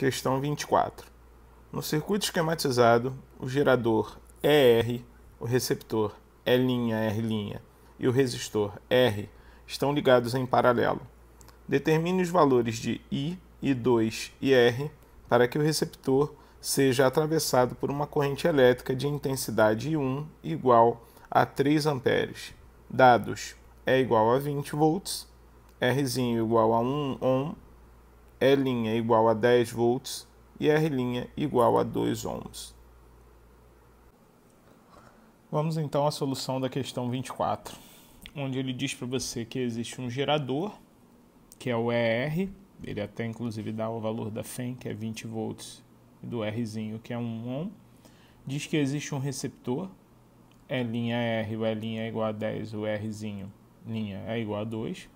Questão 24. No circuito esquematizado, o gerador ER, o receptor E'R' e o resistor R estão ligados em paralelo. Determine os valores de I, I2 e R para que o receptor seja atravessado por uma corrente elétrica de intensidade I1 igual a 3 amperes. Dados E igual a 20 volts, Rzinho igual a 1 ohm e' é igual a 10 volts e R' é igual a 2 ohms. Vamos então à solução da questão 24, onde ele diz para você que existe um gerador, que é o ER, ele até inclusive dá o valor da FEM, que é 20 volts, e do Rzinho, que é 1 ohm. Diz que existe um receptor, E'R, o E' é igual a 10, o Rzinho, linha, é igual a 2.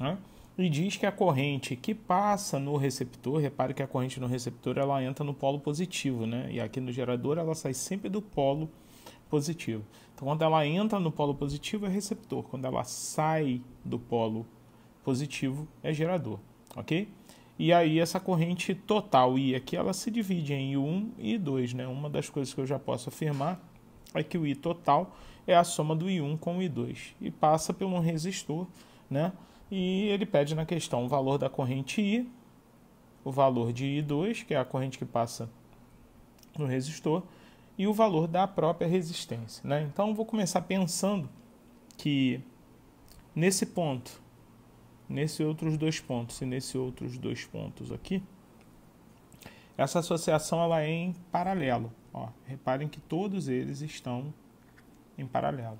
Né? e diz que a corrente que passa no receptor, repare que a corrente no receptor ela entra no polo positivo, né? E aqui no gerador ela sai sempre do polo positivo. Então quando ela entra no polo positivo é receptor, quando ela sai do polo positivo é gerador, OK? E aí essa corrente total I aqui ela se divide em I1 e I2, né? Uma das coisas que eu já posso afirmar é que o I total é a soma do I1 com o I2 e passa por um resistor, né? E ele pede na questão o valor da corrente I, o valor de I2, que é a corrente que passa no resistor, e o valor da própria resistência. Né? Então, vou começar pensando que nesse ponto, nesses outros dois pontos e nesses outros dois pontos aqui, essa associação ela é em paralelo. Ó, reparem que todos eles estão em paralelo.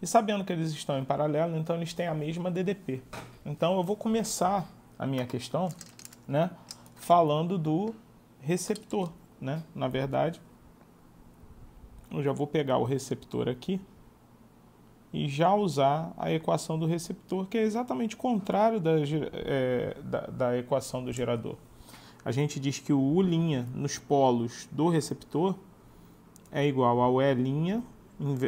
E sabendo que eles estão em paralelo, então eles têm a mesma DDP. Então eu vou começar a minha questão, né, falando do receptor, né? Na verdade, eu já vou pegar o receptor aqui e já usar a equação do receptor, que é exatamente o contrário da, é, da, da equação do gerador. A gente diz que o U' nos polos do receptor é igual ao E'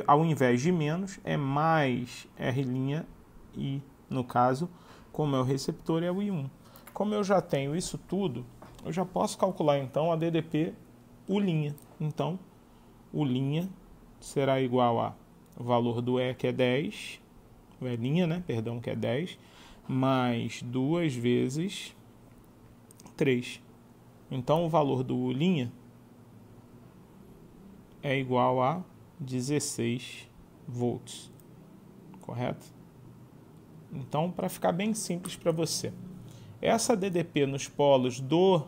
ao invés de menos, é mais R' e, no caso, como é o receptor, é o I1. Como eu já tenho isso tudo, eu já posso calcular então a DDP U'. Então, U' será igual a o valor do E, que é 10, o E', né? Perdão, que é 10, mais 2 vezes 3. Então, o valor do U' é igual a 16 volts, correto? Então, para ficar bem simples para você, essa DDP nos polos do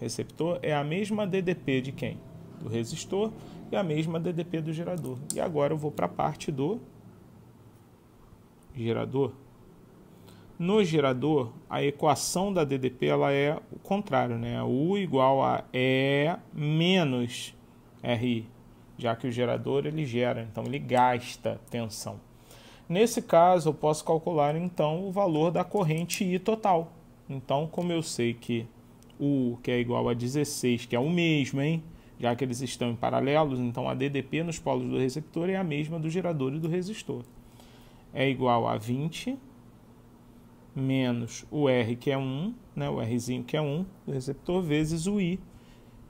receptor é a mesma DDP de quem? Do resistor e a mesma DDP do gerador. E agora eu vou para a parte do gerador. No gerador, a equação da DDP ela é o contrário, né? U igual a E menos RI já que o gerador ele gera, então ele gasta tensão. Nesse caso, eu posso calcular então o valor da corrente I total. Então, como eu sei que U, que é igual a 16, que é o mesmo, hein? já que eles estão em paralelos, então a DDP nos polos do receptor é a mesma do gerador e do resistor. É igual a 20 menos o R, que é 1, né, o Rzinho que é 1 do receptor, vezes o I,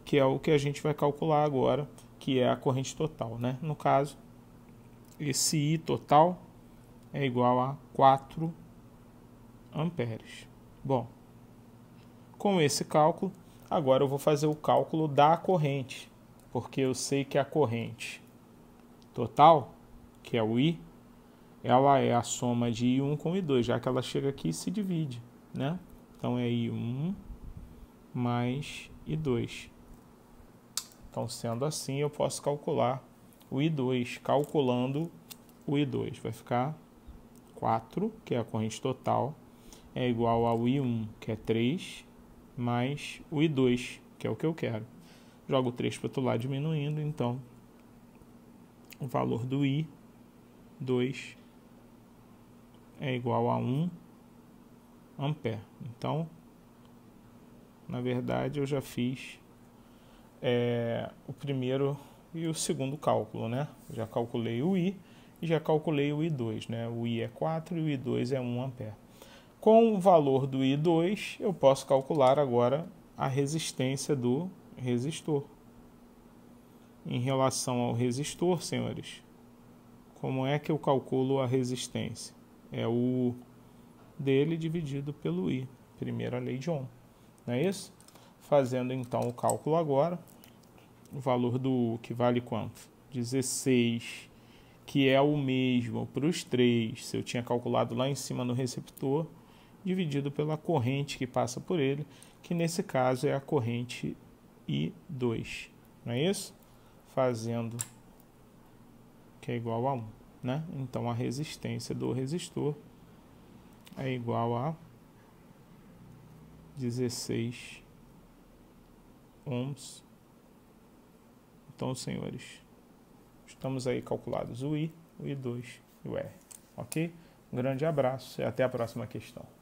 que é o que a gente vai calcular agora, que é a corrente total. Né? No caso, esse I total é igual a 4 amperes. Bom, com esse cálculo, agora eu vou fazer o cálculo da corrente, porque eu sei que a corrente total, que é o I, ela é a soma de I1 com I2, já que ela chega aqui e se divide, né? Então é I1 mais I2. Então, sendo assim, eu posso calcular o I2, calculando o I2. Vai ficar 4, que é a corrente total, é igual ao I1, que é 3, mais o I2, que é o que eu quero. Jogo 3 para o lado diminuindo, então o valor do I2 é igual a 1 ampere. Então, na verdade, eu já fiz é, o primeiro e o segundo cálculo, né? Já calculei o I e já calculei o I2, né? O I é 4 e o I2 é 1 A. Com o valor do I2, eu posso calcular agora a resistência do resistor. Em relação ao resistor, senhores, como é que eu calculo a resistência? É o dele dividido pelo I, primeira lei de Ohm. Não é isso? Fazendo então o cálculo agora, o valor do U que vale quanto? 16, que é o mesmo para os três, se eu tinha calculado lá em cima no receptor, dividido pela corrente que passa por ele, que nesse caso é a corrente I2, não é isso? Fazendo que é igual a 1, né? Então a resistência do resistor é igual a 16 ohms. Então, senhores, estamos aí calculados o I, o I2 e o R. Ok? Um grande abraço e até a próxima questão.